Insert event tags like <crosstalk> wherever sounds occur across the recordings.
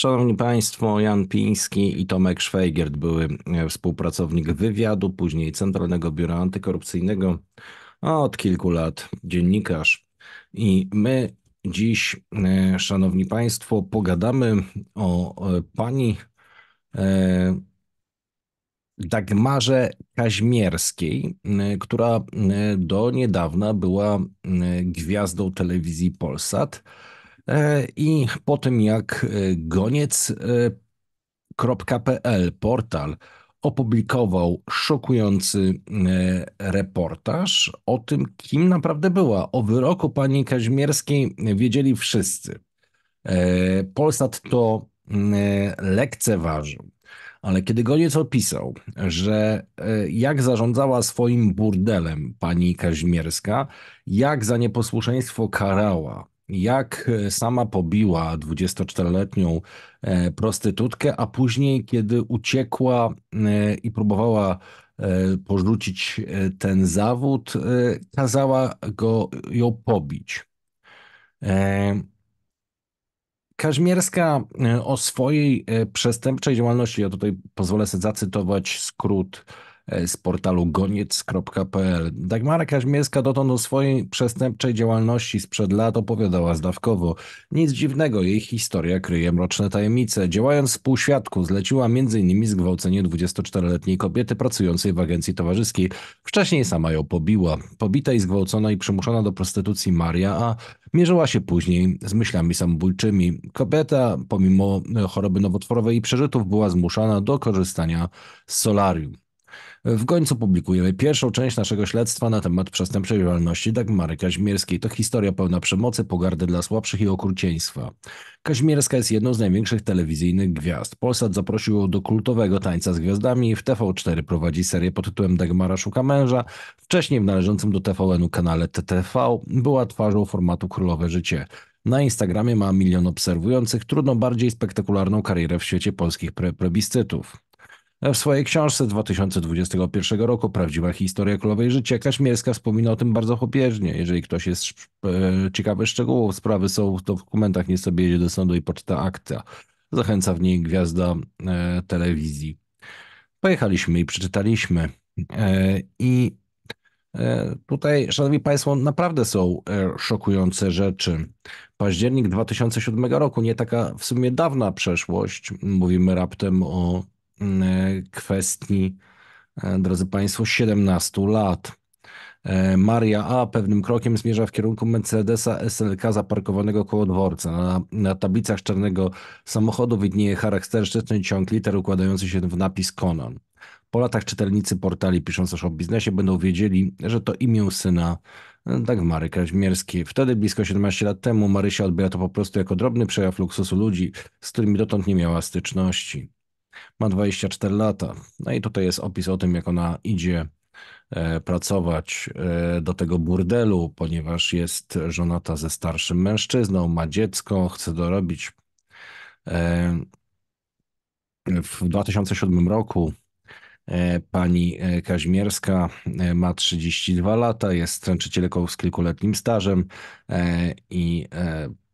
Szanowni Państwo, Jan Piński i Tomek Szwajgert były e, współpracownik wywiadu, później Centralnego Biura Antykorupcyjnego, a od kilku lat dziennikarz. I my dziś, e, Szanowni Państwo, pogadamy o e, pani Dagmarze Kaźmierskiej, która do niedawna była gwiazdą telewizji Polsat. E, I po tym jak e, goniec.pl, e, portal, opublikował szokujący reportaż o tym, kim naprawdę była. O wyroku pani Kaźmierskiej, wiedzieli wszyscy. Polsat to lekceważył. Ale kiedy Goniec opisał, że jak zarządzała swoim burdelem pani Kaźmierska, jak za nieposłuszeństwo karała jak e, sama pobiła 24-letnią e, prostytutkę, a później, kiedy uciekła e, i próbowała porzucić ten zawód, kazała go ją pobić. Kaźmierska o swojej przestępczej działalności, ja tutaj pozwolę sobie zacytować skrót z portalu goniec.pl. Dagmara Kaźmierska dotąd o swojej przestępczej działalności sprzed lat opowiadała zdawkowo. Nic dziwnego, jej historia kryje mroczne tajemnice. Działając półświadku, zleciła m.in. zgwałcenie 24-letniej kobiety pracującej w agencji towarzyskiej. Wcześniej sama ją pobiła. Pobita i zgwałcona i przymuszona do prostytucji Maria A. mierzyła się później z myślami samobójczymi. Kobieta, pomimo choroby nowotworowej i przeżytów, była zmuszana do korzystania z solarium. W końcu publikujemy pierwszą część naszego śledztwa na temat przestępczej działalności Dagmary Kaźmierskiej. To historia pełna przemocy, pogardy dla słabszych i okrucieństwa. Kaźmierska jest jedną z największych telewizyjnych gwiazd. Polsat zaprosił ją do kultowego tańca z gwiazdami. W TV4 prowadzi serię pod tytułem Dagmara szuka męża. Wcześniej w należącym do TVN-u kanale TTV była twarzą formatu Królowe Życie. Na Instagramie ma milion obserwujących, trudno bardziej spektakularną karierę w świecie polskich pre plebiscytów. W swojej książce 2021 roku Prawdziwa historia królowej życia Kaśmierska wspomina o tym bardzo chopieżnie. Jeżeli ktoś jest e, ciekawy szczegółów, sprawy są w dokumentach, nie sobie jedzie do sądu i poczyta akta. Zachęca w niej gwiazda e, telewizji. Pojechaliśmy i przeczytaliśmy. E, I e, tutaj, szanowni państwo, naprawdę są e, szokujące rzeczy. Październik 2007 roku, nie taka w sumie dawna przeszłość, mówimy raptem o Mm, e, kwestii, e, drodzy Państwo, 17 lat. E, Maria A. pewnym krokiem zmierza w kierunku Mercedesa SLK zaparkowanego koło dworca. Na, na tablicach czarnego samochodu widnieje charakterystyczny ciąg liter układający się w napis Conan. Po latach czytelnicy portali pisząc o biznesie będą wiedzieli, że to imię syna tak Mary Kaźmierskiej. Wtedy, blisko 17 lat temu, Marysia odbiera to po prostu jako drobny przejaw luksusu ludzi, z którymi dotąd nie miała styczności ma 24 lata. No i tutaj jest opis o tym, jak ona idzie e, pracować e, do tego burdelu, ponieważ jest żonata ze starszym mężczyzną, ma dziecko, chce dorobić. E, w 2007 roku pani Kaźmierska ma 32 lata, jest stręczycielką z kilkuletnim stażem i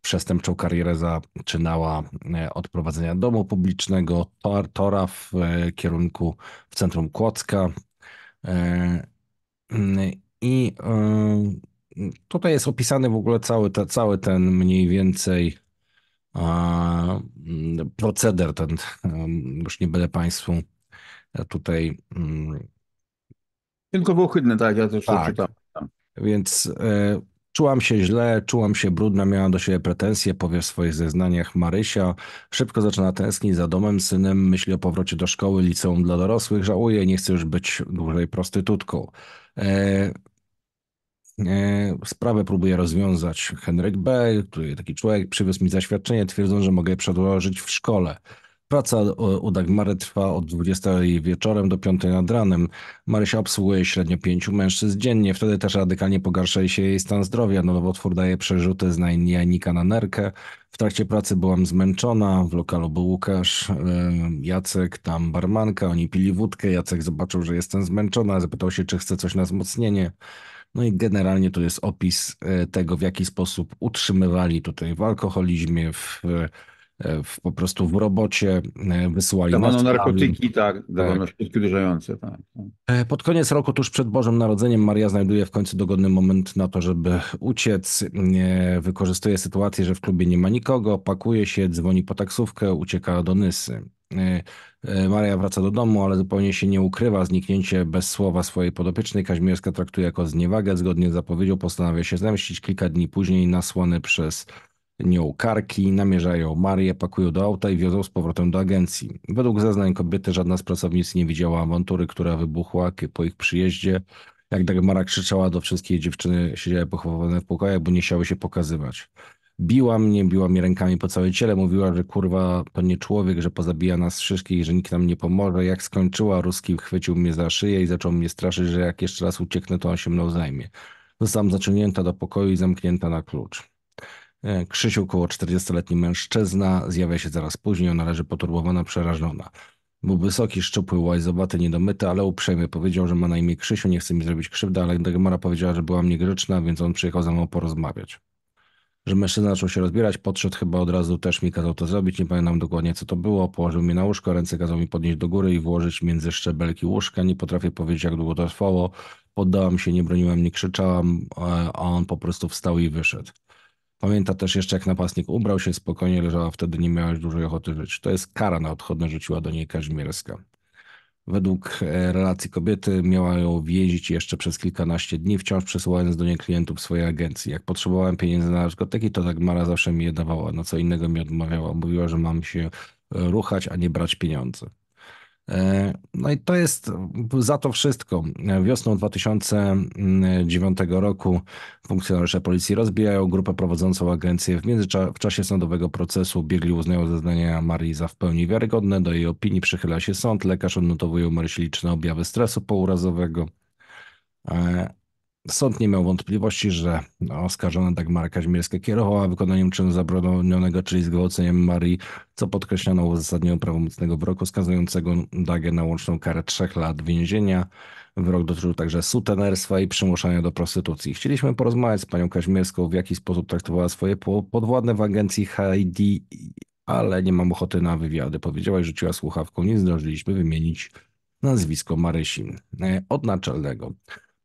przestępczą karierę zaczynała e, od prowadzenia domu publicznego, tor, tora w e, kierunku w centrum Kłodzka. E, mm, I tutaj jest opisany w ogóle cały, te, cały ten mniej więcej mm, proceder, ten już nie będę Państwu tutaj. Mm, Tylko było chydne, tak, ja też tak. Więc Czułam się źle, czułam się brudna, miałam do siebie pretensje, powie w swoich zeznaniach Marysia. Szybko zaczyna tęsknić za domem, synem, myśli o powrocie do szkoły, liceum dla dorosłych, żałuje, nie chce już być dłużej prostytutką. E, e, sprawę próbuje rozwiązać Henryk B., który taki człowiek przywiózł mi zaświadczenie, twierdząc, że mogę przedłożyć w szkole. Praca e, u Dagmary trwa od 20 wieczorem do 5 nad ranem. Marysia obsługuje średnio pięciu mężczyzn dziennie. Wtedy też radykalnie pogarsza się jej stan zdrowia. Nowotwór daje przerzuty z najnika na nerkę. W trakcie pracy byłam zmęczona. W lokalu był Łukasz, e, Jacek, tam barmanka. Oni pili wódkę. Jacek zobaczył, że jestem zmęczona. Zapytał się, czy chce coś na wzmocnienie. No i generalnie to jest opis e, tego, w jaki sposób utrzymywali tutaj w alkoholizmie, w E, w, po prostu w robocie e, wysyłali Dawano narkotyki, tak, tak. dawano tak. środki odurzające. Tak, tak. Pod koniec roku, tuż przed Bożym Narodzeniem, Maria znajduje w końcu dogodny moment na to, żeby uciec. E, wykorzystuje sytuację, że w klubie nie ma nikogo, pakuje się, dzwoni po taksówkę, ucieka do Nysy. Maria wraca do domu, ale zupełnie się nie ukrywa. Zniknięcie bez słowa swojej podopiecznej Kaźmierska traktuje jako zniewagę. Zgodnie z zapowiedzią postanawia się zemścić. Kilka dni później nasłany przez nią karki, namierzają Marię, pakują do auta i wiozą z powrotem do agencji. Według zeznań kobiety żadna z pracownic nie widziała awantury, która wybuchła po ich przyjeździe. Jak Dagmara krzyczała do wszystkich dziewczyny, siedziały pochowane w pokojach, bo nie chciały się pokazywać. Biła mnie, biła mnie rękami po całej ciele, mówiła, że kurwa to nie człowiek, że pozabija nas wszystkich, że nikt nam nie pomoże. Jak skończyła, Ruski chwycił mnie za szyję i zaczął mnie straszyć, że jak jeszcze raz ucieknę, to on się mną zajmie. Zostałam zaciągnięta do pokoju i zamknięta na klucz. E, Krzysiu, około 40-letni mężczyzna, zjawia się zaraz później, ona leży poturbowana, przerażona. Był wysoki, szczupły, łajzowaty, niedomyty, ale uprzejmy. Powiedział, że ma na imię Krzysiu, nie chce mi zrobić krzywdy, ale Dagmara powiedziała, że była mnie grzeczna, więc on przyjechał ze mną porozmawiać. Że mężczyzna zaczął się rozbierać, podszedł chyba od razu, też mi kazał to zrobić, nie pamiętam dokładnie co to było. Położył mnie na łóżko, ręce kazał mi podnieść do góry i włożyć między szczebelki łóżka. Nie potrafię powiedzieć, jak długo to trwało. Poddałam się, nie broniłam, nie krzyczałam, e, a on po prostu wstał i wyszedł. Pamięta też jeszcze, jak napastnik ubrał się spokojnie, leżała wtedy, nie miałaś dużej ochoty żyć. To jest kara na odchodne, rzuciła do niej Kazimierska. Według e, relacji kobiety miała ją więzić jeszcze przez kilkanaście dni, wciąż przesyłając do niej klientów swojej agencji. Jak potrzebowałem pieniędzy na narkotyki, to tak Mara zawsze mi je dawała. No co innego mi odmawiała. Mówiła, że mam się e, ruchać, a nie brać pieniądze. E, no i to jest za to wszystko. Wiosną 2009 roku funkcjonariusze policji rozbijają grupę prowadzącą agencję. W międzyczasie sądowego procesu biegli uznają zeznania Marii za w pełni wiarygodne. Do jej opinii przychyla się sąd. Lekarz odnotowuje Marii Marysi liczne objawy stresu pourazowego. E, Sąd nie miał wątpliwości, że oskarżona Dagmara Kaźmierska kierowała wykonaniem czynu zabronionego, czyli zgwałceniem Marii, co podkreślono w uzasadnieniu prawomocnego wyroku skazującego Dagę na łączną karę trzech lat więzienia. Wyrok dotyczył także sutenerstwa i przymuszania do prostytucji. Chcieliśmy porozmawiać z panią Kaźmierską, w jaki sposób traktowała swoje podwładne w agencji Heidi, ale nie mam ochoty na wywiady. Powiedziała i rzuciła słuchawką. Nie zdążyliśmy wymienić nazwisko Marysi e, od naczelnego.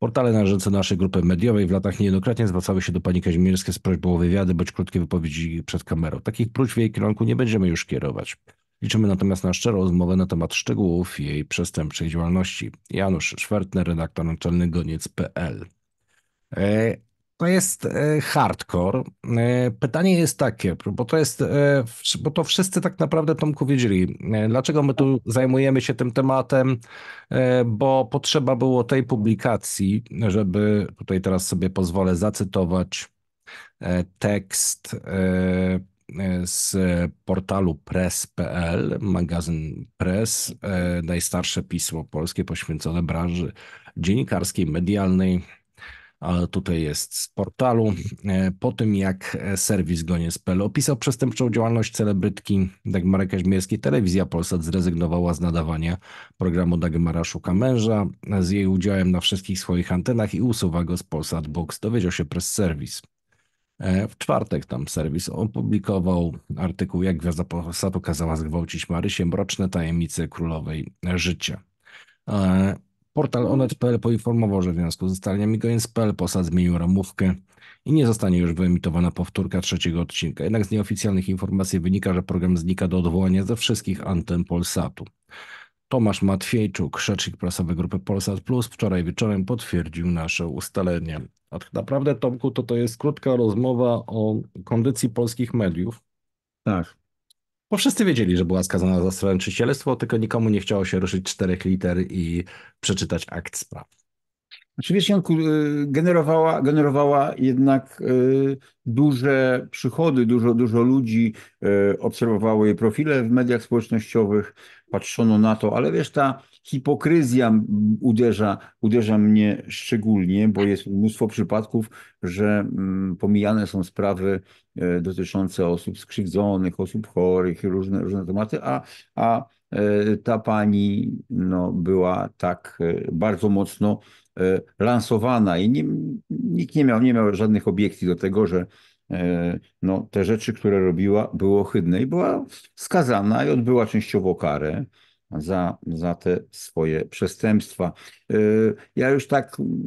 Portale należące do naszej grupy mediowej w latach niejednokrotnie zwracały się do pani Kazimierskiej z prośbą o wywiady bądź krótkie wypowiedzi przed kamerą. Takich próśb w jej kierunku nie będziemy już kierować. Liczymy natomiast na szczerą rozmowę na temat szczegółów jej przestępczej działalności. Janusz Szwertner, redaktor naczelny goniec.pl. E, to jest e, hardcore. E, pytanie jest takie, bo to jest, e, bo to wszyscy tak naprawdę Tomku wiedzieli. Dlaczego my tu tak. zajmujemy się tym tematem? Bo potrzeba było tej publikacji, żeby tutaj teraz sobie pozwolę zacytować tekst z portalu press.pl, magazyn Press, najstarsze pismo polskie poświęcone branży dziennikarskiej, medialnej ale tutaj jest z portalu, e, po tym jak e, serwis Goniec.pl opisał przestępczą działalność celebrytki Dagmara Kaźmierskiej, telewizja Polsat zrezygnowała z nadawania programu Dagmara Szuka Męża z jej udziałem na wszystkich swoich antenach i usuwa go z Polsat Box, dowiedział się przez serwis. E, w czwartek tam serwis opublikował artykuł Jak Gwiazda Polsatu kazała zgwałcić Marysię, mroczne tajemnice królowej życia. Portal onet.pl poinformował, że w związku z ustaleniami Gains.pl Posad zmienił ramówkę i nie zostanie już wyemitowana powtórka trzeciego odcinka. Jednak z nieoficjalnych informacji wynika, że program znika do odwołania ze wszystkich anten Polsatu. Tomasz Matwiejczuk, rzecznik prasowy grupy Polsat Plus, wczoraj wieczorem potwierdził nasze ustalenie. A tak naprawdę, Tomku, to to jest krótka rozmowa o kondycji polskich mediów. Tak. Bo wszyscy wiedzieli, że była skazana za stręczycielstwo, tylko nikomu nie chciało się ruszyć czterech liter i przeczytać akt spraw. Znaczy generowała, generowała jednak y, duże przychody, dużo, dużo ludzi y, obserwowało jej profile w mediach społecznościowych, patrzono na to, ale wiesz, ta hipokryzja uderza, uderza mnie szczególnie, bo jest mnóstwo przypadków, że mm, pomijane są sprawy dotyczące osób skrzywdzonych, osób chorych, różne, różne tematy, a, a ta pani no, była tak bardzo mocno E, lansowana i nie, nikt nie miał, nie miał żadnych obiekcji do tego, że e, no, te rzeczy, które robiła, były ohydne i była skazana i odbyła częściowo karę za, za te swoje przestępstwa. E, ja już tak mm,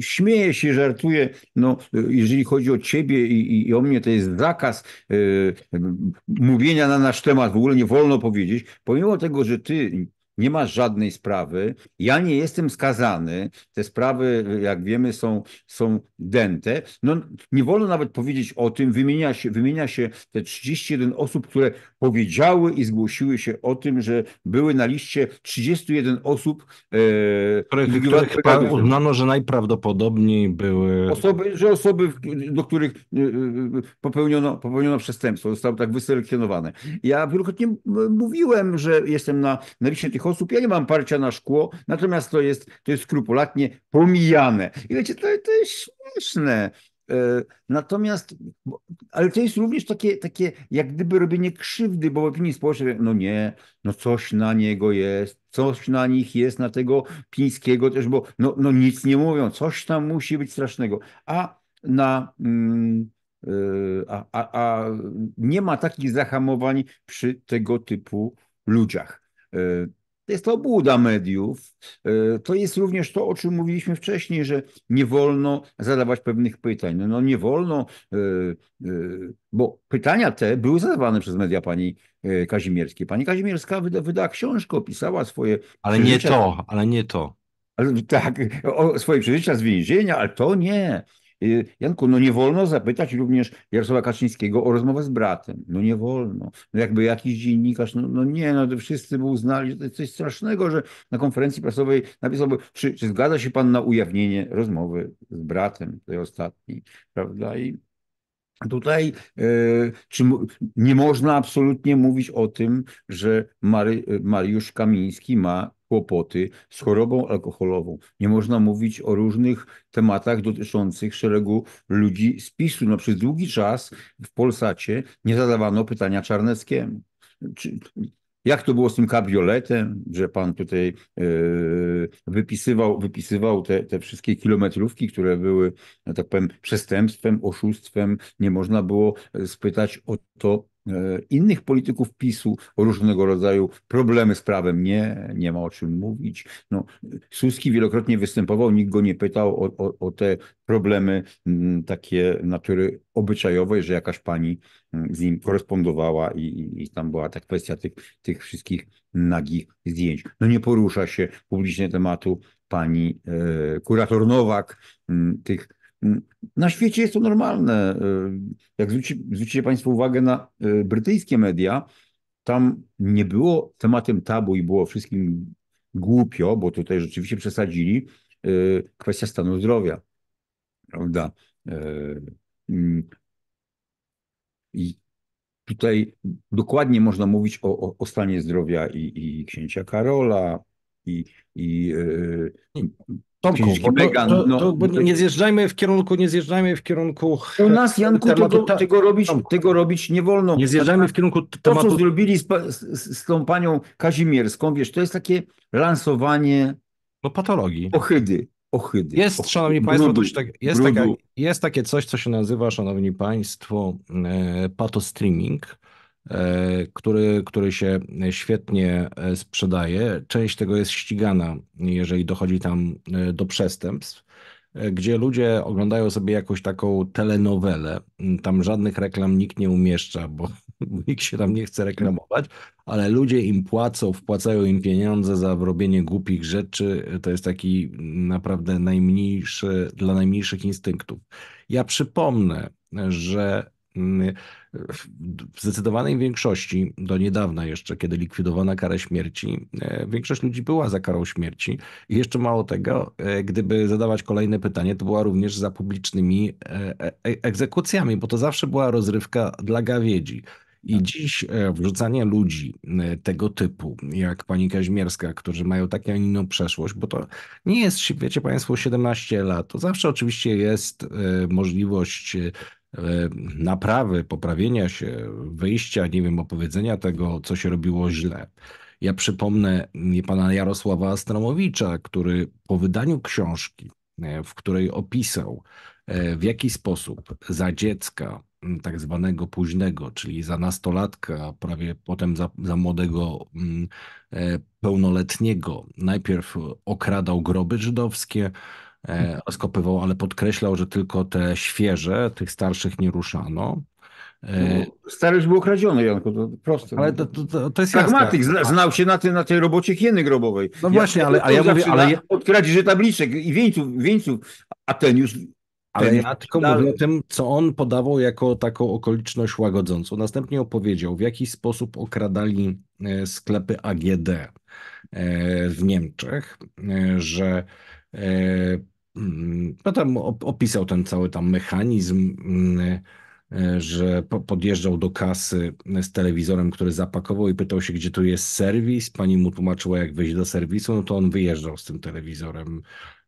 śmieję się, żartuję. No, jeżeli chodzi o ciebie i, i o mnie, to jest zakaz mówienia na nasz temat, w ogóle nie wolno powiedzieć. Pomimo tego, że ty nie ma żadnej sprawy, ja nie jestem skazany, te sprawy, jak wiemy, są, są dęte. No, nie wolno nawet powiedzieć o tym, wymienia się, wymienia się te 31 osób, które powiedziały i zgłosiły się o tym, że były na liście 31 osób, e, których, pan uznano, że najprawdopodobniej były... Osoby, że osoby, do których e, e, popełniono, popełniono przestępstwo, zostały tak wyselekcjonowane. Ja wielokrotnie mówiłem, że jestem na, na liście tych osób. Ja nie mam parcia na szkło, natomiast to jest, to jest skrupulatnie pomijane. I wiecie, to, to jest śmieszne. E, natomiast, ale to jest również takie, takie jak gdyby robienie krzywdy, bo w opinii społecznej, no nie, no coś na niego jest, coś na nich jest, na tego Pińskiego też, bo no, no nic nie mówią, coś tam musi być strasznego. A na... Mm, e, a, a, a nie ma takich zahamowań przy tego typu ludziach. E, to jest to obłuda mediów. E, to jest również to, o czym mówiliśmy wcześniej, że nie wolno zadawać pewnych pytań. No, no nie wolno, e, e, bo pytania te były zadawane przez media pani Kazimierskiej. Pani Kazimierska wyda, wydała książkę, opisała swoje. Ale nie to, ale nie to. tak, o, swoje przeżycia z więzienia, ale to nie. Y, Janku, no nie wolno zapytać również Jarosława Kaczyńskiego o rozmowę z bratem. No nie wolno. No jakby jakiś dziennikarz, no, no nie, no to wszyscy by uznali, że to jest coś strasznego, że na konferencji prasowej napisałby, czy, czy zgadza się pan na ujawnienie rozmowy z bratem tej ostatniej, prawda? I Tutaj y, czy, nie można absolutnie mówić o tym, że Mary, y, Mariusz Kamiński ma kłopoty z chorobą alkoholową. Nie można mówić o różnych tematach dotyczących szeregu ludzi z PiSu. No, przez długi czas w Polsacie nie zadawano pytania Czarneckiemu. Czy, jak to było z tym kabrioletem, że pan tutaj yy, wypisywał, wypisywał te, te wszystkie kilometrówki, które były, no tak powiem, przestępstwem, oszustwem. Nie można było e, spytać o to, E, innych polityków PiSu o różnego rodzaju problemy z prawem. Nie, nie ma o czym mówić. No, Suski wielokrotnie występował, nikt go nie pytał o, o, o te problemy mm, takie natury obyczajowej, że jakaś pani mm, z nim korespondowała i, i, i tam była ta kwestia tych, tych wszystkich nagich zdjęć. No nie porusza się publicznie tematu pani e, kurator Nowak, mm, tych na świecie jest to normalne. Y, jak zwróci, zwrócicie Państwo uwagę na y, brytyjskie media, tam nie było tematem tabu i było wszystkim głupio, bo tutaj rzeczywiście przesadzili, y, kwestia stanu zdrowia. Prawda? Mm, I tutaj dokładnie można mówić o, o, o stanie zdrowia i, i księcia Karola, i, i, i no, Tomku, bo, no. to, bo nie zjeżdżajmy w kierunku, nie zjeżdżajmy w kierunku. U nas, Janku, tematu, tego, tego, robić, tego robić nie wolno. Nie zjeżdżajmy w kierunku tematu. To, co zrobili z, z, z tą panią Kazimierską, wiesz, to jest takie lansowanie. No patologii. Ohydy. Ohydy. Jest, szanowni państwo, coś tak, jest, taka, jest takie coś, co się nazywa, szanowni państwo, e, patostreaming. E, który, który się świetnie e, sprzedaje. Część tego jest ścigana, jeżeli dochodzi tam e, do przestępstw, gdzie ludzie oglądają sobie jakąś taką telenowelę. Mm, tam żadnych reklam nikt nie umieszcza, bo <laughs> nikt się tam nie chce reklamować, ale ludzie im płacą, wpłacają im pieniądze za robienie głupich rzeczy. To jest taki mm, naprawdę najmniejszy dla najmniejszych instynktów. Ja przypomnę, że mm, w zdecydowanej większości, do niedawna jeszcze, kiedy likwidowano karę śmierci, e, większość ludzi była za karą śmierci. I jeszcze mało tego, e, gdyby zadawać kolejne pytanie, to była również za publicznymi e, egzekucjami, bo to zawsze była rozrywka dla gawiedzi. I tak. dziś wrzucanie ludzi tego typu, jak pani Kaźmierska, którzy mają taką, a inną przeszłość, bo to nie jest, wiecie Państwo, 17 lat. To zawsze oczywiście jest możliwość E, naprawy, poprawienia się, wyjścia, nie wiem, opowiedzenia tego, co się robiło źle. Ja przypomnę pana Jarosława Astromowicza, który po wydaniu książki, e, w której opisał, e, w jaki sposób za dziecka tak zwanego późnego, czyli za nastolatka, prawie potem za, za młodego pełnoletniego, najpierw okradał groby żydowskie, E, skopywał, ale podkreślał, że tylko te świeże, tych starszych nie ruszano. E, no, już był okradziony, Janko, to proste. Ale to, to, to jest Pragmatyk, jasne. znał się na, ty, na tej robocie hieny grobowej. No ja właśnie, ale, ale ja mówię... Ale... Ja... tabliczek i wieńców, wieńców, a ten już... Ale ja tylko mówię o tym, co on podawał jako taką okoliczność łagodzącą. Następnie opowiedział, w jaki sposób okradali e, sklepy AGD w Niemczech, że Potem mm, no opisał ten cały tam mechanizm, mm, e, że podjeżdżał do kasy z telewizorem, który zapakował i pytał się, gdzie tu jest serwis. Pani mu tłumaczyła, jak wejść do serwisu, no to on wyjeżdżał z tym telewizorem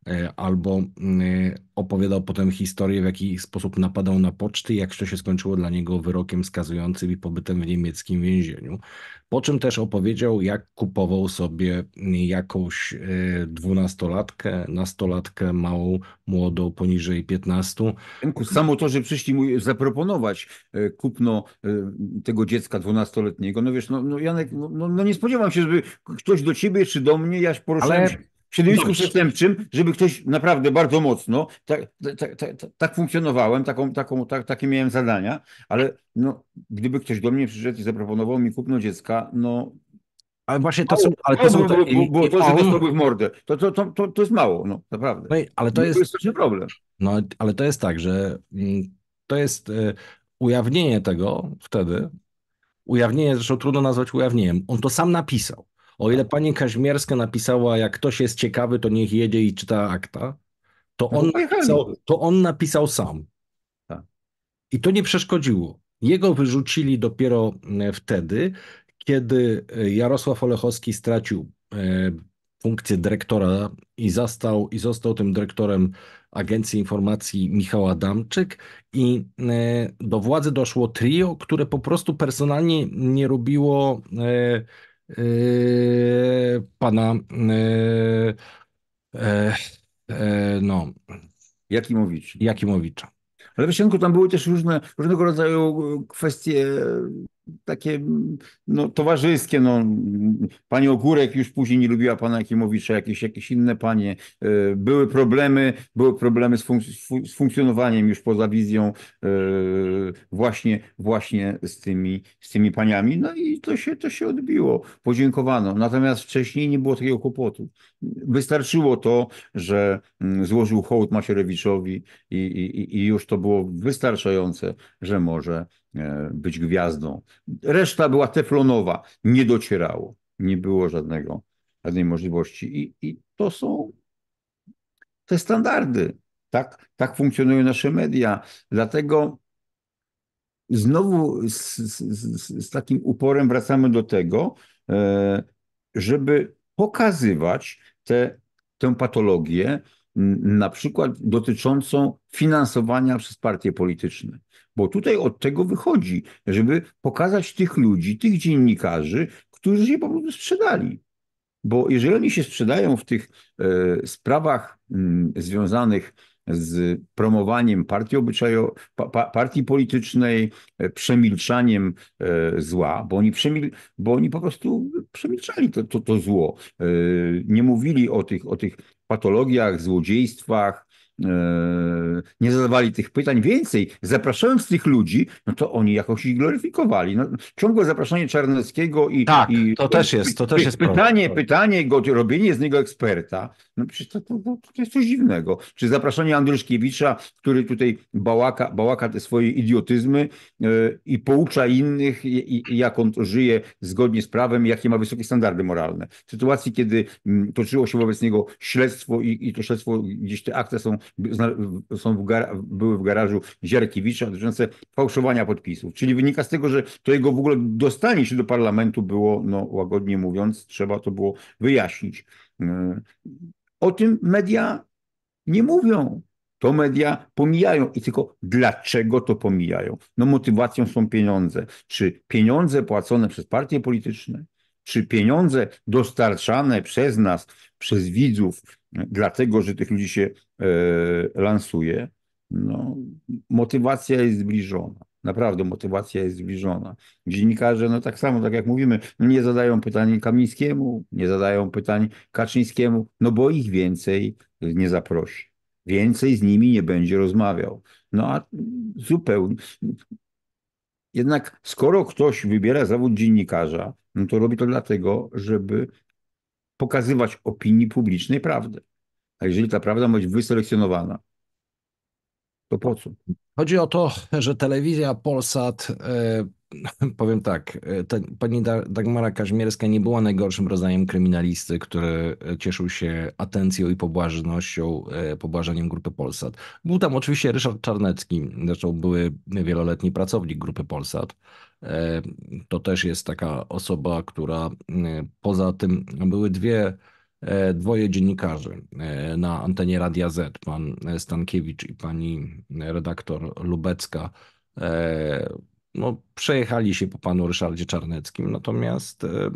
E, albo mm, e, opowiadał potem historię, w jaki sposób napadał na poczty, jak to się skończyło dla niego wyrokiem skazującym i pobytem w niemieckim więzieniu. Po czym też opowiedział, jak kupował sobie jakąś e, dwunastolatkę, nastolatkę małą, młodą, poniżej 15. Samo to, że przyszli mu zaproponować kupno tego dziecka dwunastoletniego, no wiesz, no, no Janek, no, no, no, nie spodziewam się, żeby ktoś do ciebie czy do mnie, jaś poruszyłem Ale w środowisku Dobrze. przestępczym, żeby ktoś naprawdę bardzo mocno, tak, tak, tak, tak funkcjonowałem, taką, taką, tak, takie miałem zadania, ale no, gdyby ktoś do mnie przyszedł i zaproponował mi kupno dziecka, no ale właśnie to są. Ale to są to, bo, to, że w mordę, to, to, to, to, jest mało, no, naprawdę. No, ale to jest. To jest problem. No, ale to jest tak, że to jest ujawnienie tego wtedy. Ujawnienie, zresztą trudno nazwać ujawnieniem. On to sam napisał. O ile pani Kaźmierska napisała, jak ktoś jest ciekawy, to niech jedzie i czyta akta, to no on, napisał, to on napisał sam. Tak. I to nie przeszkodziło. Jego wyrzucili dopiero e, wtedy, kiedy e, Jarosław Olechowski stracił e, funkcję dyrektora i, zastał, i został tym dyrektorem Agencji Informacji Michał Adamczyk i do władzy doszło trio, które po prostu personalnie nie robiło Yy, pana yy, e, e, no, Jakimowicza. Jakimowicza. Ale w Sienku tam były też różne, różnego rodzaju e, kwestie takie no, towarzyskie. No. Pani Ogórek już później nie lubiła pana Jakimowicza, jakieś, jakieś inne panie. E, były problemy, były problemy z, funk z funkcjonowaniem już poza wizją e, właśnie, właśnie z, tymi, z tymi paniami. No i to się, to się odbiło, podziękowano. Natomiast wcześniej nie było takiego kłopotu. Wystarczyło to, że mm, złożył hołd Macierewiczowi i, i, i już to było wystarczające, że może E, być gwiazdą. Reszta była teflonowa, nie docierało, nie było żadnego, żadnej możliwości. I, i to są te standardy. Tak, tak funkcjonują nasze media. Dlatego znowu z, z, z takim uporem wracamy do tego, e, żeby pokazywać te, tę patologię, na przykład dotyczącą finansowania przez partie polityczne. Bo tutaj od tego wychodzi, żeby pokazać tych ludzi, tych dziennikarzy, którzy się po prostu sprzedali. Bo jeżeli oni się sprzedają w tych e, sprawach związanych z promowaniem partii, obyczajo, pa, partii politycznej, e, przemilczaniem e, zła, bo oni, przemil, bo oni po prostu przemilczali to, to, to zło. Nie mówili o tych, o tych patologiach, złodziejstwach, nie zadawali tych pytań. Więcej, zapraszając tych ludzi, no to oni jakoś ich gloryfikowali. No, ciągłe zapraszanie Czarneckiego i... Tak, i, to też jest, to też jest Pytanie, problem. pytanie go, robienie z niego eksperta, no przecież to, to, to, to jest coś dziwnego. Czy zapraszanie Andruszkiewicza, który tutaj bałaka, bałaka te swoje idiotyzmy yy, i poucza innych, i, i, jak on żyje zgodnie z prawem, jakie ma wysokie standardy moralne. W sytuacji, kiedy mm, toczyło się wobec niego śledztwo i, i to śledztwo, gdzieś te akta są są w były w garażu Ziarkiewicza dotyczące fałszowania podpisów. Czyli wynika z tego, że to jego w ogóle dostanie się do parlamentu było, no łagodnie mówiąc, trzeba to było wyjaśnić. E, o tym media nie mówią. To media pomijają i tylko dlaczego to pomijają? No motywacją są pieniądze. Czy pieniądze płacone przez partie polityczne, czy pieniądze dostarczane przez nas, przez widzów, dlatego że tych ludzi się e, lansuje, no, motywacja jest zbliżona. Naprawdę motywacja jest zbliżona. Dziennikarze, no tak samo, tak jak mówimy, nie zadają pytań Kamińskiemu, nie zadają pytań Kaczyńskiemu, no bo ich więcej nie zaprosi. Więcej z nimi nie będzie rozmawiał. No a zupełnie jednak skoro ktoś wybiera zawód dziennikarza, no to robi to dlatego, żeby pokazywać opinii publicznej prawdę. A jeżeli ta prawda ma być wyselekcjonowana, to po co? Chodzi o to, że telewizja Polsat e, <laughs> powiem tak, e, ta, pani Dagmara Kaźmierska nie była najgorszym rodzajem kryminalisty, który e, cieszył się atencją i pobłażnością, e, pobłażeniem Grupy Polsat. Był tam oczywiście Ryszard Czarnecki, zresztą były wieloletni pracownik Grupy Polsat. To też jest taka osoba, która poza tym były dwie dwoje dziennikarzy na antenie Radia Z, pan Stankiewicz i pani redaktor Lubecka no, przejechali się po panu Ryszardzie Czarneckim, natomiast e,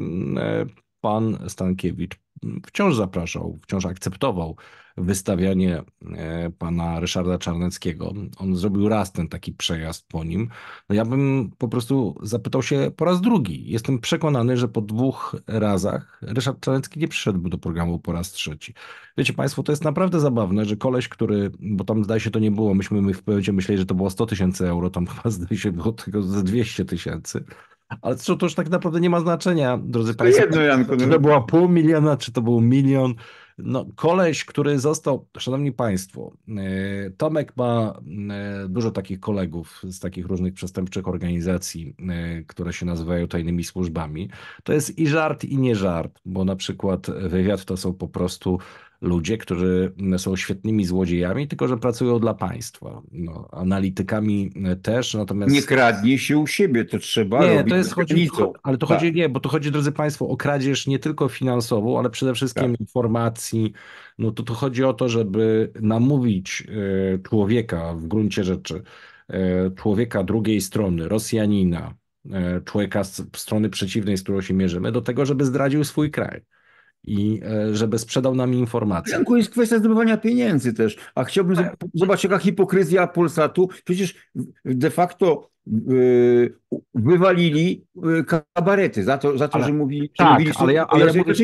pan Stankiewicz wciąż zapraszał, wciąż akceptował wystawianie e, pana Ryszarda Czarneckiego. On zrobił raz ten taki przejazd po nim. No ja bym po prostu zapytał się po raz drugi. Jestem przekonany, że po dwóch razach Ryszard Czarnecki nie przyszedłby do programu po raz trzeci. Wiecie Państwo, to jest naprawdę zabawne, że koleś, który, bo tam zdaje się to nie było, myśmy my w powiecie myśleli, że to było 100 tysięcy euro, tam chyba zdaje się było tylko 200 tysięcy ale co, to już tak naprawdę nie ma znaczenia, drodzy to no Państwo. Jedno, Janku, czy no. to była pół miliona, czy to był milion. No, koleś, który został, szanowni Państwo, e, Tomek ma e, dużo takich kolegów z takich różnych przestępczych organizacji, e, które się nazywają tajnymi służbami. To jest i żart, i nie żart, bo na przykład wywiad to są po prostu ludzie, którzy są świetnymi złodziejami, tylko że pracują dla państwa. No, analitykami też, natomiast... Nie kradnie się u siebie, to trzeba Nie, to jest chodzi, ale to tak. chodzi, nie, bo to chodzi, drodzy państwo, o kradzież nie tylko finansową, ale przede wszystkim tak. informacji. No to, to chodzi o to, żeby namówić e, człowieka w gruncie rzeczy, e, człowieka drugiej strony, Rosjanina, e, człowieka z strony przeciwnej, z którą się mierzymy, do tego, żeby zdradził swój kraj i e, żeby sprzedał nam informacje. Janku jest kwestia zdobywania pieniędzy też, a chciałbym tak. zobaczyć jaka hipokryzja Polsatu. Przecież de facto e, wywalili e, kabarety za to, za to ale, że mówili, tak, że mówili ale ja, ale ja mówię,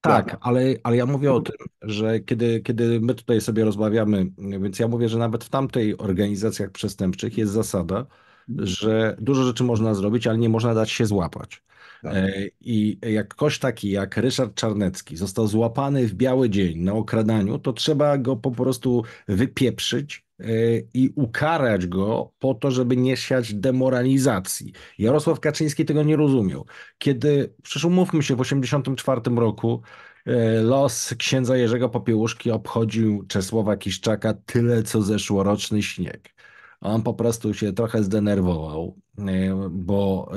tak, ale, ale ja mówię o tym, że kiedy, kiedy my tutaj sobie rozmawiamy, więc ja mówię, że nawet w tamtej organizacjach przestępczych jest zasada, mhm. że dużo rzeczy można zrobić, ale nie można dać się złapać. Tak. E, I jak ktoś taki jak Ryszard Czarnecki został złapany w biały dzień na okradaniu, to trzeba go po prostu wypieprzyć e, i ukarać go po to, żeby nie siać demoralizacji. Jarosław Kaczyński tego nie rozumiał. Kiedy, przecież umówmy się, w 1984 roku e, los księdza Jerzego Popiełuszki obchodził Czesława Kiszczaka tyle, co zeszłoroczny śnieg. On po prostu się trochę zdenerwował, E, bo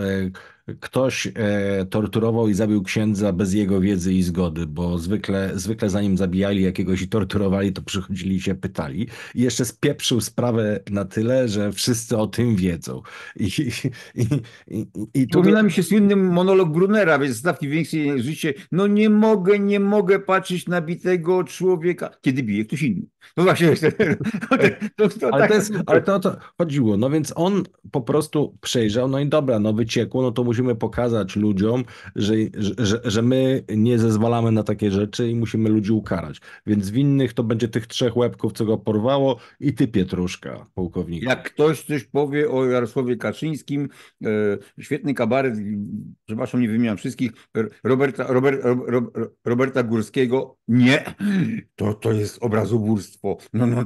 e, ktoś e, torturował i zabił księdza bez jego wiedzy i zgody, bo zwykle, zwykle zanim zabijali jakiegoś i torturowali, to przychodzili i się pytali. I jeszcze spieprzył sprawę na tyle, że wszyscy o tym wiedzą. I, i, i, i tu... Powinna mi się słynny monolog Brunera. więc stawki większej życie. No nie mogę, nie mogę patrzeć na bitego człowieka, kiedy bije ktoś inny. No właśnie, <laughs> to, tak, to, to, ale, tak to jest, ale to o to chodziło. No więc on po prostu przejrzał, no i dobra, no wyciekło, no to musimy pokazać ludziom, że, że, że my nie zezwalamy na takie rzeczy i musimy ludzi ukarać. Więc winnych to będzie tych trzech łebków, co go porwało i ty Pietruszka, pułkownik. Jak ktoś coś powie o Jarosławie Kaczyńskim, e, świetny kabaret, przepraszam, nie wymieniam wszystkich, Roberta, Robert, Roberta Górskiego, nie, to, to jest obrazoburstwo. No, no,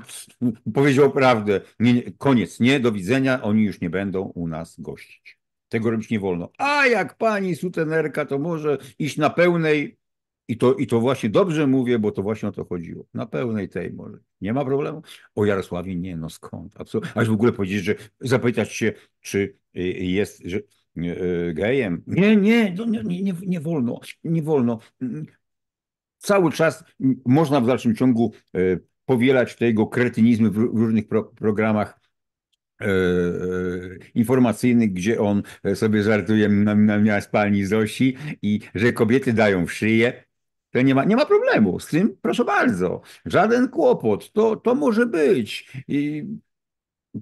powiedział prawdę. Nie, koniec, nie, do widzenia, oni już nie będą u nas gościć. Tego robić nie wolno. A jak pani sutenerka, to może iść na pełnej, i to, i to właśnie dobrze mówię, bo to właśnie o to chodziło. Na pełnej tej może. Nie ma problemu? O Jarosławie nie, no skąd? Absolutnie. Aż w ogóle powiedzieć, że zapytać się, czy y, jest, że y, y, gejem. Nie, nie, no, nie, nie, nie wolno, nie wolno cały czas można w dalszym ciągu e, powielać te jego kretynizmy w różnych pro programach e, e, informacyjnych, gdzie on sobie żartuje na, na spalni Zosi i że kobiety dają w szyję. To nie ma, nie ma problemu z tym, proszę bardzo. Żaden kłopot, to, to może być. I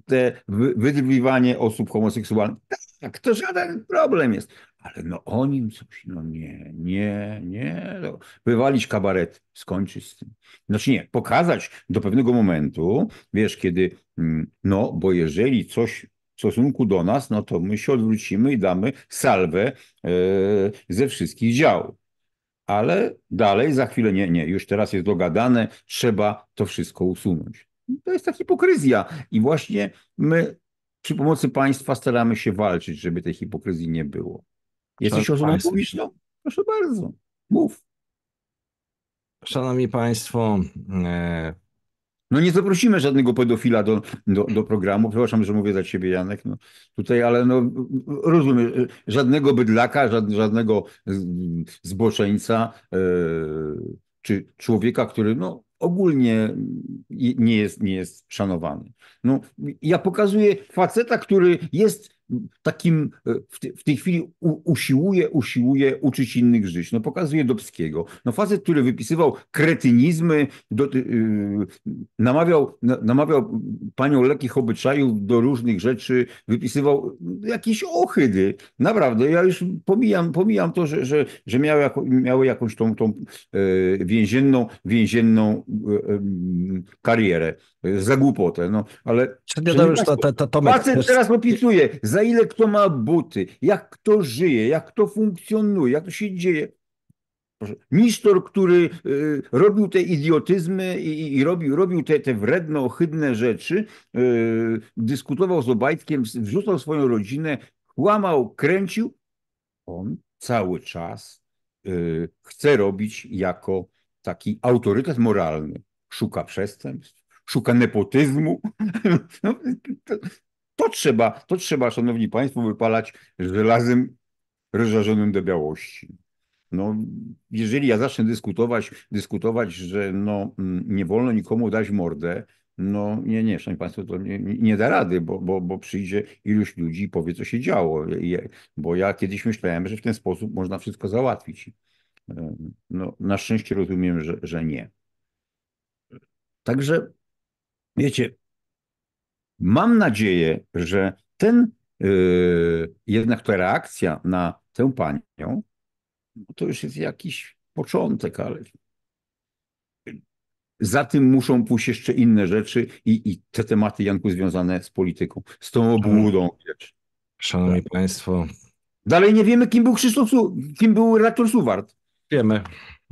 te wydrwiwanie osób homoseksualnych, tak, to żaden problem jest ale no o nim coś, no nie, nie, nie. No, wywalić kabaret, skończyć z tym. Znaczy nie, pokazać do pewnego momentu, wiesz, kiedy, mm, no bo jeżeli coś w stosunku do nas, no to my się odwrócimy i damy salwę e, ze wszystkich działów. Ale dalej, za chwilę, nie, nie, już teraz jest dogadane, trzeba to wszystko usunąć. To jest ta hipokryzja i właśnie my przy pomocy państwa staramy się walczyć, żeby tej hipokryzji nie było. Jesteś tak, osobą państw... publiczną? Proszę bardzo, mów. Szanowni Państwo, e... No nie zaprosimy żadnego pedofila do, do, do, programu. Przepraszam, że mówię za ciebie, Janek, no, tutaj, ale no, rozumiem, e, żadnego bydlaka, żadnego zboczeńca yy, czy człowieka, który no, ogólnie nie jest, nie jest szanowany. No, ja pokazuję faceta, który jest takim, e, w, tej chwili usiłuje, usiłuje uczyć innych żyć. No pokazuje Dobskiego. No facet, który wypisywał kretynizmy, do, yy, namawiał, namawiał panią lekkich obyczajów do różnych rzeczy, wypisywał jakieś ochydy. Naprawdę, ja już pomijam, pomijam to, że, że, że miały, jako, jakąś tą, tą yy, więzienną, więzienną yy, karierę za głupotę. No, ale... Czy nie, to to, to, to, to facet teraz opisuje, za za ile kto ma buty, jak kto żyje, jak kto funkcjonuje, jak to się dzieje. Mistor, który y, robił te idiotyzmy i, i robił, robił te, te wredne, ohydne rzeczy, y, dyskutował z Obajtkiem, wrzucał swoją rodzinę, kłamał, kręcił, on cały czas y, chce robić jako taki autorytet moralny. Szuka przestępstw, szuka nepotyzmu. <laughs> No, to trzeba, to trzeba, szanowni państwo, wypalać żelazem rozżarzonym do białości. No, jeżeli ja zacznę dyskutować, dyskutować, że no, mm, nie wolno nikomu dać mordę, no nie, nie, szanowni państwo, to nie, nie da rady, bo, bo, bo przyjdzie iluś ludzi i powie, co się działo. Bo ja kiedyś myślałem, że w ten sposób można wszystko załatwić. No, na szczęście rozumiem, że, że nie. Także, wiecie, Mam nadzieję, że ten y, jednak ta reakcja na tę panią, to już jest jakiś początek, ale za tym muszą pójść jeszcze inne rzeczy i, i te tematy, Janku, związane z polityką, z tą obłudą. Mhm. Szanowni tak. Państwo. Dalej nie wiemy, kim był Krzysztof, kim był redaktor Suwart. Wiemy,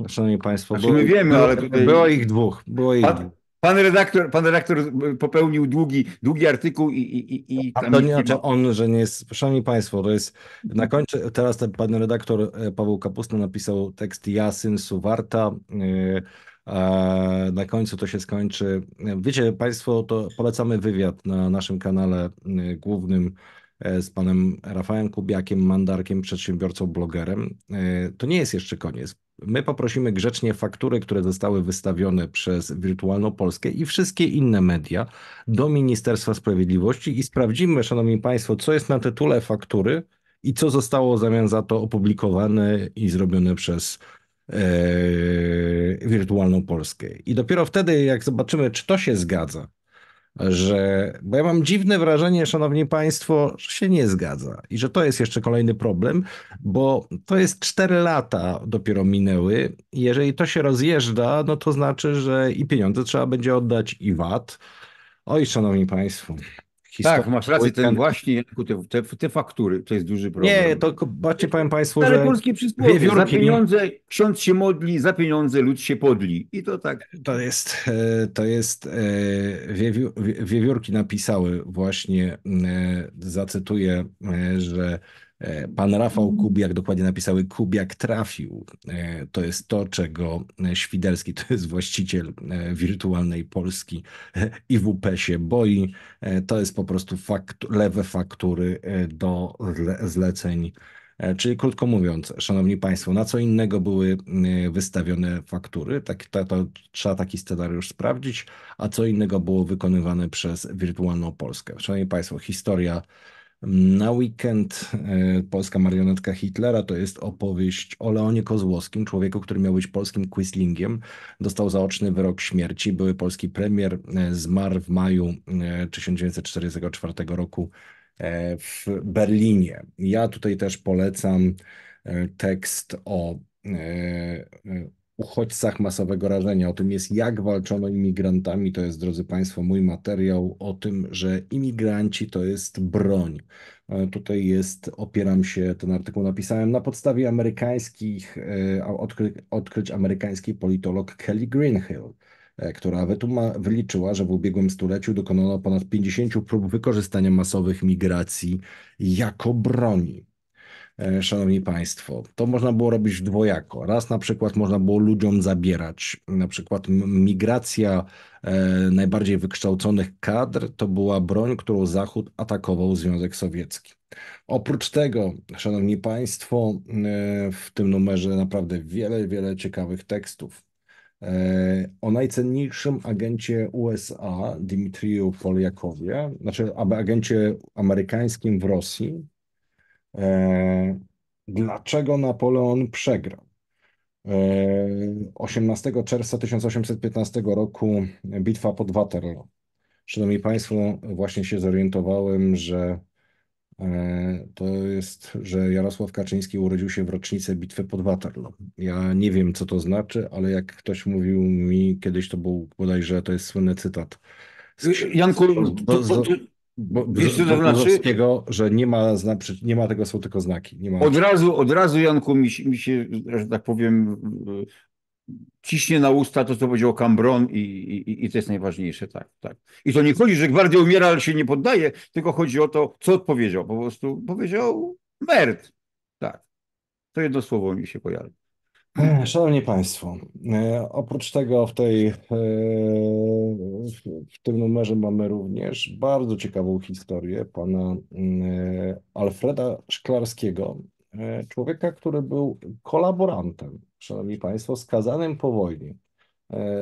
Szanowni Państwo. Znaczy, było, my wiemy, ale tutaj... Było ich dwóch. Było ich dwóch. Pan redaktor, pan redaktor y, popełnił długi, długi artykuł i. i, i tam... to nie oznacza on, że nie jest. Szanowni Państwo, to jest. Na końcu teraz ten pan redaktor e, Paweł Kapusta napisał tekst Ja syn Suwarta. Y, na końcu to się skończy. Wiecie Państwo, to polecamy wywiad na naszym kanale y, głównym E, z panem Rafałem Kubiakiem, mandarkiem, przedsiębiorcą, blogerem. E, to nie jest jeszcze koniec. My poprosimy grzecznie faktury, które zostały wystawione przez Wirtualną Polskę i wszystkie inne media do Ministerstwa Sprawiedliwości i sprawdzimy, szanowni państwo, co jest na tytule faktury i co zostało w zamian za to opublikowane i zrobione przez Yy, wirtualną Polskę. I dopiero wtedy, jak zobaczymy, czy to się zgadza, że, bo ja mam dziwne wrażenie, szanowni państwo, że się nie zgadza i że to jest jeszcze kolejny problem, bo to jest 4 lata dopiero minęły. Jeżeli to się rozjeżdża, no to znaczy, że i pieniądze trzeba będzie oddać, i VAT. Oj, szanowni państwo. Tak, masz rację, ten właśnie, te, te, faktury, to jest duży problem. Nie, to bardziej powiem Państwu, Stare że... polskie przysłowie, za pieniądze ksiądz się modli, za pieniądze lud się podli. I to tak. To jest, e, to jest e, wiewiórki napisały właśnie, e, zacytuję, że E, pan Rafał Kubiak, dokładnie napisały, Kubiak trafił. E, to jest to, czego e, Świdelski, to jest właściciel wirtualnej Polski i się boi. To jest po prostu lewe faktury do zleceń. Czyli krótko mówiąc, szanowni państwo, na co innego były wystawione faktury, tak, to, to, trzeba taki scenariusz sprawdzić, a co innego było wykonywane przez wirtualną Polskę. Szanowni państwo, historia na weekend e, Polska marionetka Hitlera to jest opowieść o Leonie Kozłowskim, człowieku, który miał być polskim quislingiem. Dostał zaoczny wyrok śmierci. Były polski premier, e, zmarł w maju 1944 e, roku w Berlinie. Ja tutaj też polecam tekst o uchodźcach masowego rażenia, o tym jest jak walczono imigrantami. To jest, drodzy Państwo, mój materiał o tym, że imigranci to jest broń. E, tutaj jest, opieram się, ten artykuł napisałem na podstawie amerykańskich, e, odkry, odkryć amerykańskiej politolog Kelly Greenhill e, która wyliczyła, że w ubiegłym stuleciu dokonano ponad 50 prób wykorzystania masowych migracji jako broni. E, szanowni Państwo, to można było robić dwojako. Raz na przykład można było ludziom zabierać, na przykład migracja e, najbardziej wykształconych kadr to była broń, którą Zachód atakował Związek Sowiecki. Oprócz tego, Szanowni Państwo, e, w tym numerze naprawdę wiele, wiele ciekawych tekstów. O najcenniejszym agencie USA, Dimitriju Poliakowie, znaczy agencie amerykańskim w Rosji, E, dlaczego Napoleon przegrał? 18 e, czerwca 1815 roku bitwa pod Waterloo. Szanowni Państwo, właśnie się zorientowałem, że e, to jest, że Jarosław Kaczyński urodził się w rocznicę bitwy pod Waterloo. Ja nie wiem, co to znaczy, ale jak ktoś mówił mi kiedyś, to był bodajże, to jest słynny cytat. Z, Janku, z, bo wiesz, co to znaczy? że nie ma, nie ma tego, są tylko znaki. Nie ma... Od razu, od razu Janku, mi, mi się, że tak powiem, e, ciśnie na usta to, co powiedział Cambron i, i, i to jest najważniejsze, tak, tak. I to nie chodzi, że gwardia umiera, ale się nie poddaje, tylko chodzi o to, co odpowiedział. Po prostu powiedział merd, tak. To jedno słowo mi się pojawiło. <clears throat> Szanowni Państwo, e, oprócz tego w, tej, e, w tym numerze mamy również bardzo ciekawą historię pana mm, e, Alfreda Szklarskiego, człowieka, który był kolaborantem, Szanowni Państwo, skazanym po wojnie.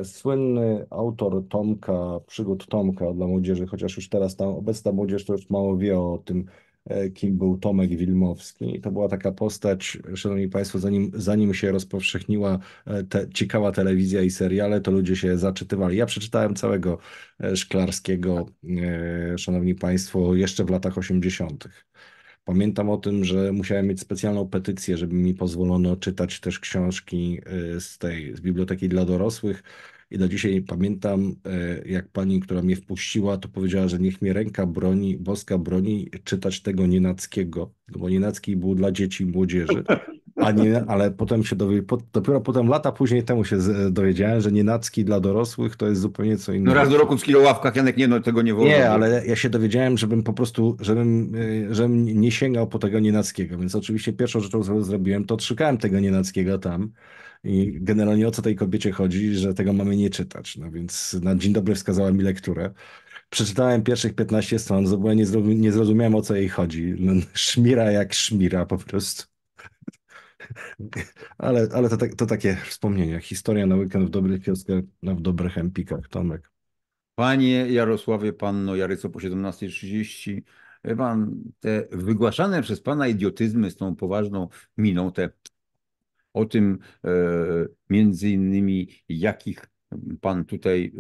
Słynny autor Tomka, przygód Tomka dla młodzieży, chociaż już teraz tam obecna młodzież to już mało wie o tym, E, kim był Tomek Wilmowski. To była taka postać, szanowni państwo, zanim, zanim się rozpowszechniła e, te, ciekawa telewizja i seriale, to ludzie się zaczytywali. Ja przeczytałem całego e, Szklarskiego, szanowni państwo, jeszcze w latach 80. Pamiętam o tym, że musiałem mieć specjalną petycję, żeby mi pozwolono czytać też książki z tej z biblioteki dla dorosłych i do dzisiaj pamiętam, e, jak pani, która mnie wpuściła, to powiedziała, że niech mnie ręka broni, boska broni czytać tego Nienackiego, no bo Nienacki był dla dzieci i młodzieży. A nie, ale potem się dowiedziałem, dopiero potem lata później temu się dowiedziałem, że nienacki dla dorosłych to jest zupełnie co innego. No raz do roku w ławkach, Janek, nie, no tego nie wolno. Nie, ale ja się dowiedziałem, żebym po prostu, żebym, e, żebym nie sięgał po tego nienackiego, więc oczywiście pierwszą rzeczą, którą zrobiłem, to odszukałem tego nienackiego tam i generalnie o co tej kobiecie chodzi, że tego mamy nie czytać. No więc na dzień dobry wskazała mi lekturę. Przeczytałem pierwszych 15 stron, zupełnie nie, zrozum nie zrozumiałem o co jej chodzi. No, szmira jak szmira po prostu. ale ale to, tak, to takie wspomnienia. Historia na weekend w dobrych kioskach, no, w dobrych empikach. Tomek. Panie Jarosławie, panno Jaryco po 17.30. Pan, te wygłaszane przez pana idiotyzmy z tą poważną miną, te o tym e, między innymi, jakich pan tutaj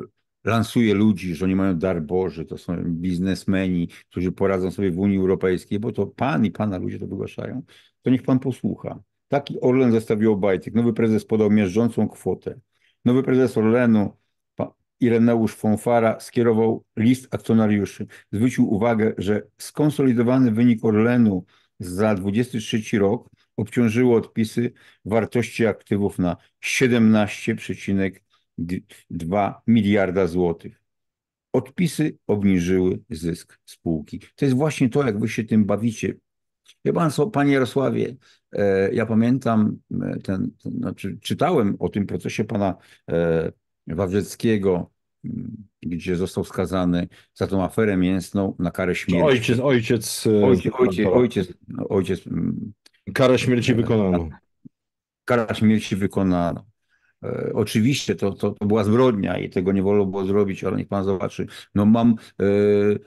e, lansuje ludzi, że oni mają dar Boży, to są biznesmeni, którzy poradzą sobie w Unii Europejskiej, bo to pan i pana ludzie to wygłaszają, to niech pan posłucha. Taki Orlen zostawił Obajtek. Nowy prezes podał mierzącą kwotę. Nowy prezes Orlenu, Ireneusz Fonfara, skierował list akcjonariuszy. Zwrócił uwagę, że skonsolidowany wynik Orlenu za 23 rok obciążyło odpisy wartości aktywów na 17,2 miliarda złotych. Odpisy obniżyły zysk spółki. To jest właśnie to, jak wy się tym bawicie. Wie pan, panie Jarosławie, e, ja pamiętam, e, ten, ten, znaczy czytałem o tym procesie pana e, Wawrzeckiego, mm, gdzie został skazany za tą aferę mięsną na karę śmierci. Ojciec, ojciec. Ojciec, ojciec, ojciec, no, ojciec mm, Kara śmierci wykonano. Kara śmierci wykonano. E, oczywiście to, to, to, była zbrodnia i tego nie wolno było zrobić, ale niech pan zobaczy. No mam e,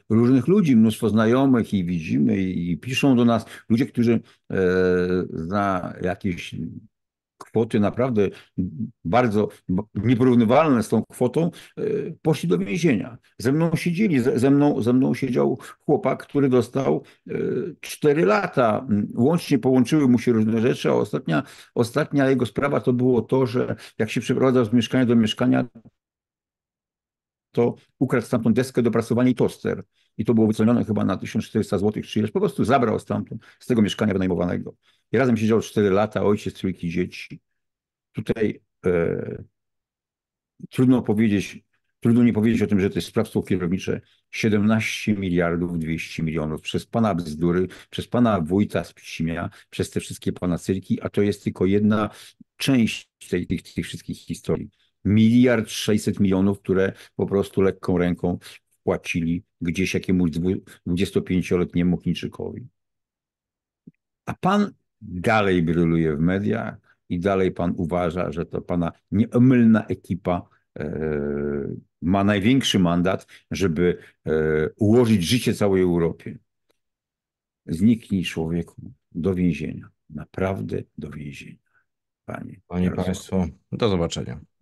różnych ludzi, mnóstwo znajomych i widzimy i, i piszą do nas ludzie, którzy e, za jakieś kwoty naprawdę bardzo nieporównywalne z tą kwotą, e, poszli do więzienia. Ze mną siedzieli, ze mną, ze mną siedział chłopak, który dostał 4 e, lata. Łącznie połączyły mu się różne rzeczy, a ostatnia, ostatnia jego sprawa to było to, że jak się przeprowadzał z mieszkania do mieszkania, to ukradł stamtąd deskę do prasowania i toster i to było wycenione chyba na 1400 zł czy ileś, po prostu zabrał stamtąd, z tego mieszkania wynajmowanego. I razem siedział 4 lata, ojciec trójki dzieci. Tutaj e, trudno powiedzieć, trudno nie powiedzieć o tym, że to jest sprawstwo kierownicze 17 miliardów 200 milionów przez pana bzdury, przez pana wójta z Pcimia, przez te wszystkie pana cyrki, a to jest tylko jedna część tej, tych, tych wszystkich historii miliard 600 milionów, które po prostu lekką ręką płacili gdzieś jakiemuś 25-letniemu Chińczykowi. A pan dalej bryluje w mediach i dalej pan uważa, że to pana nieomylna ekipa e, ma największy mandat, żeby e, ułożyć życie całej Europie. Zniknij człowieku do więzienia. Naprawdę do więzienia. Panie, Panie Państwo, do zobaczenia.